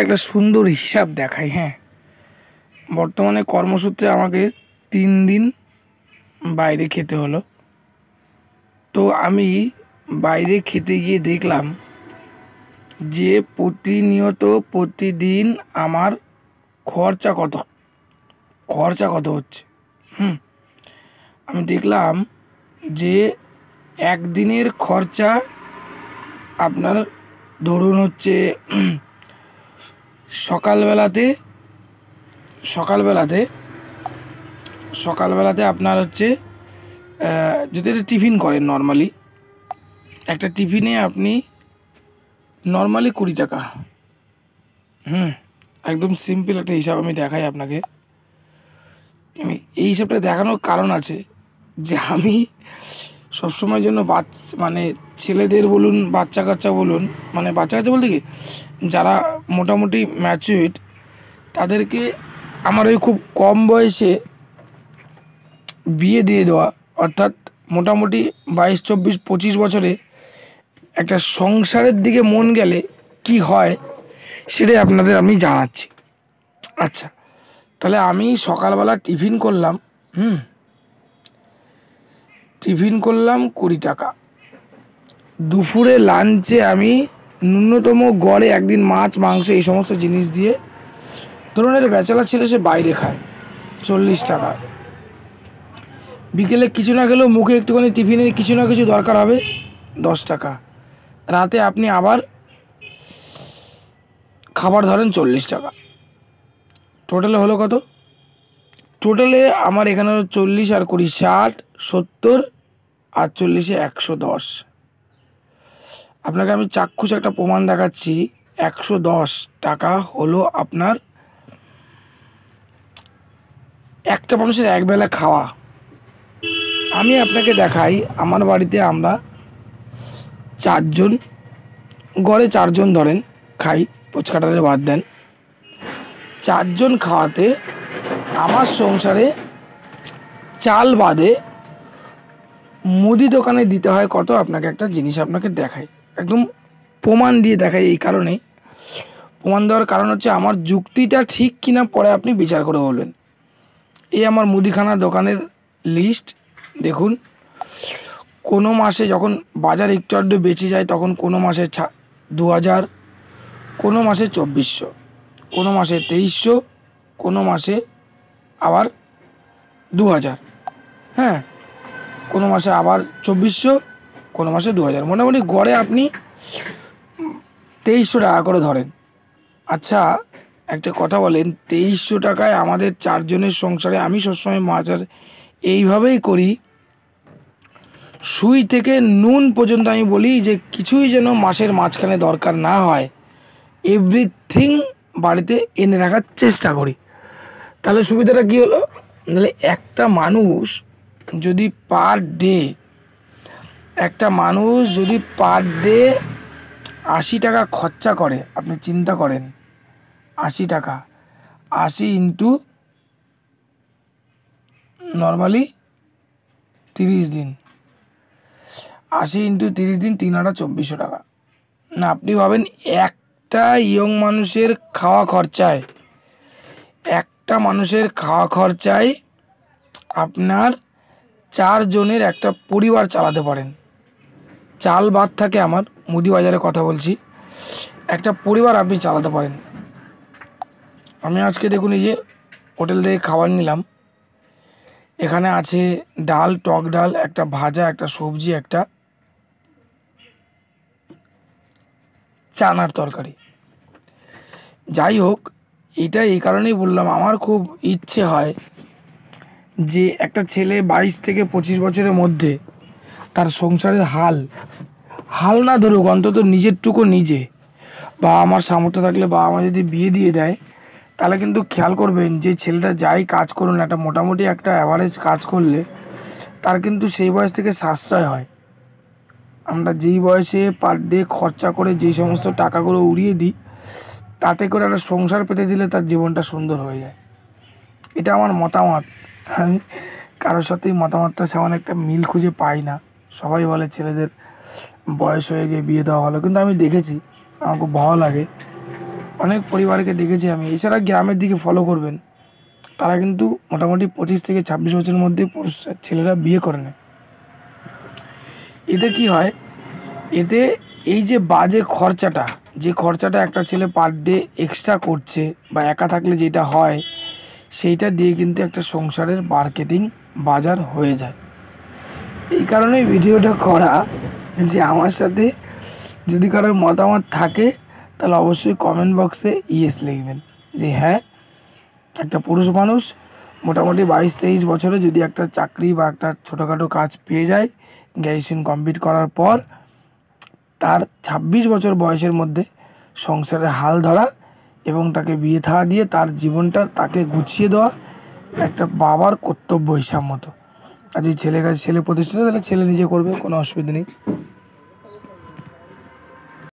একটা সুন্দর হিসাব দেখায় হ্যাঁ বর্তমানে কর্মসূত্রে আমাকে তিন দিন বাইরে খেতে হলো তো আমি বাইরে খেতে গিয়ে দেখলাম যে প্রতিনিয়ত প্রতিদিন আমার খরচা কত খরচা কত হচ্ছে হুম আমি দেখলাম যে একদিনের খরচা আপনার ধরুন হচ্ছে সকালবেলাতে সকালবেলাতে সকালবেলাতে আপনার হচ্ছে যদি একটা টিফিন করেন নর্মালি একটা টিফিনে আপনি নর্মালি কুড়ি টাকা হুম একদম সিম্পল একটা হিসাব আমি দেখাই আপনাকে আমি এই হিসাবটা দেখানোর কারণ আছে যে আমি সবসময়ের জন্য বাচ মানে ছেলেদের বলুন বাচ্চা কাচ্চা বলুন মানে বাচ্চা কাচ্চা বলতে কি যারা মোটামুটি ম্যাচুইড তাদেরকে আমার ওই খুব কম বয়সে বিয়ে দিয়ে দেওয়া অর্থাৎ মোটামুটি বাইশ চব্বিশ পঁচিশ বছরে একটা সংসারের দিকে মন গেলে কি হয় সেটাই আপনাদের আমি জানাচ্ছি আচ্ছা তাহলে আমি সকালবেলা টিফিন করলাম হুম টিফিন করলাম কুড়ি টাকা দুপুরে লাঞ্চে আমি ন্যূনতম গড়ে একদিন মাছ মাংস এই সমস্ত জিনিস দিয়ে ধরুন একটা ব্যাচেলার ছেলে সে বাইরে খায় চল্লিশ টাকা বিকেলে কিছু না খেলেও মুখে একটুখানি টিফিনের কিছু না কিছু দরকার হবে দশ টাকা রাতে আপনি আবার খাবার ধরেন চল্লিশ টাকা টোটালে হলো কত টোটালে আমার এখানে চল্লিশ আর কুড়ি ষাট সত্তর আর চল্লিশে একশো দশ আপনাকে আমি চাক্ষুষ একটা প্রমাণ দেখাচ্ছি একশো দশ টাকা হলো আপনার একটা মানুষের একবেলা খাওয়া আমি আপনাকে দেখাই আমার বাড়িতে আমরা চারজন গড়ে চারজন ধরেন খাই পোচকাটারে বাদ দেন চারজন খাওয়াতে আমার সংসারে চাল বাদে মুদি দোকানে দিতে হয় কত আপনাকে একটা জিনিস আপনাকে দেখায় একদম প্রমাণ দিয়ে দেখায় এই কারণে প্রমাণ দেওয়ার কারণ হচ্ছে আমার যুক্তিটা ঠিক কিনা পরে আপনি বিচার করে বলবেন এই আমার মুদিখানা দোকানের লিস্ট দেখুন কোনো মাসে যখন বাজার একটু আড্ডু বেঁচে যায় তখন কোনো মাসে ছা দু হাজার কোনো মাসে চব্বিশশো কোনো মাসে তেইশশো কোনো মাসে আবার দু হাজার হ্যাঁ কোনো মাসে আবার চব্বিশশো কোনো মাসে দু হাজার মোটামুটি গড়ে আপনি তেইশশো টাকা করে ধরেন আচ্ছা একটা কথা বলেন তেইশশো টাকায় আমাদের চারজনের সংসারে আমি সবসময় মাছ আর এইভাবেই করি সুই থেকে নুন পর্যন্ত আমি বলি যে কিছুই যেন মাসের মাঝখানে দরকার না হয় এভরিথিং বাড়িতে এনে রাখার চেষ্টা করি তাহলে সুবিধাটা কি হলো তাহলে একটা মানুষ যদি পার ডে একটা মানুষ যদি পার ডে আশি টাকা খরচা করে আপনি চিন্তা করেন আশি টাকা আশি ইন্টু নর্মালি তিরিশ দিন আশি ইন্টু তিরিশ দিন তিন হাজার চব্বিশশো টাকা না আপনি ভাবেন একটা ইয়ং মানুষের খাওয়া খরচায় এক একটা মানুষের খাওয়া খরচায় আপনার চারজনের একটা পরিবার চালাতে পারেন চাল বাদ থাকে আমার মুদি বাজারে কথা বলছি একটা পরিবার আপনি চালাতে পারেন আমি আজকে দেখুন এই যে হোটেল থেকে খাবার নিলাম এখানে আছে ডাল টক ডাল একটা ভাজা একটা সবজি একটা চানার তরকারি যাই হোক এটা এই কারণেই বললাম আমার খুব ইচ্ছে হয় যে একটা ছেলে বাইশ থেকে পঁচিশ বছরের মধ্যে তার সংসারের হাল হাল না ধরুক অন্তত নিজেরটুকু নিজে বা আমার সামর্থ্য থাকলে বা আমার যদি বিয়ে দিয়ে দেয় তাহলে কিন্তু খেয়াল করবেন যে ছেলেটা যাই কাজ করুন একটা মোটামুটি একটা অ্যাভারেজ কাজ করলে তার কিন্তু সেই বয়স থেকে সাশ্রয় হয় আমরা যেই বয়সে পার ডে খরচা করে যেই সমস্ত টাকাগুলো উড়িয়ে দিই তাতে করে একটা সংসার পেতে দিলে তার জীবনটা সুন্দর হয়ে যায় এটা আমার মতামত আমি কারোর সাথেই মতামতটা সেমন একটা মিল খুঁজে পাই না সবাই বলে ছেলেদের বয়স হয়ে গিয়ে বিয়ে দেওয়া ভালো কিন্তু আমি দেখেছি আমার খুব ভালো লাগে অনেক পরিবারকে দেখেছি আমি এছাড়া গ্রামের দিকে ফলো করবেন তারা কিন্তু মোটামুটি পঁচিশ থেকে ছাব্বিশ বছরের মধ্যে ছেলেরা বিয়ে করে নেয় এতে কি হয় এতে এই যে বাজে খরচাটা যে খরচাটা একটা ছেলে পার ডে এক্সট্রা করছে বা একা থাকলে যেটা হয় সেইটা দিয়ে কিন্তু একটা সংসারের মার্কেটিং বাজার হয়ে যায় এই কারণে ভিডিওটা করা যে আমার সাথে যদি কারোর মতামত থাকে তাহলে অবশ্যই কমেন্ট বক্সে ইয়েস লিখবেন যে হ্যাঁ একটা পুরুষ মানুষ মোটামুটি বাইশ তেইশ বছরে যদি একটা চাকরি বা একটা ছোটোখাটো কাজ পেয়ে যায় গ্র্যাজুয়েশন কমপ্লিট করার পর তার ২৬ বছর বয়সের মধ্যে সংসারের হাল ধরা এবং তাকে বিয়ে থা দিয়ে তার জীবনটা তাকে গুছিয়ে দেওয়া একটা বাবার কর্তব্য হিসাব মতো আর যদি ছেলে কাছে ছেলে প্রতিষ্ঠিত তাহলে ছেলে নিজে করবে কোনো অসুবিধা নেই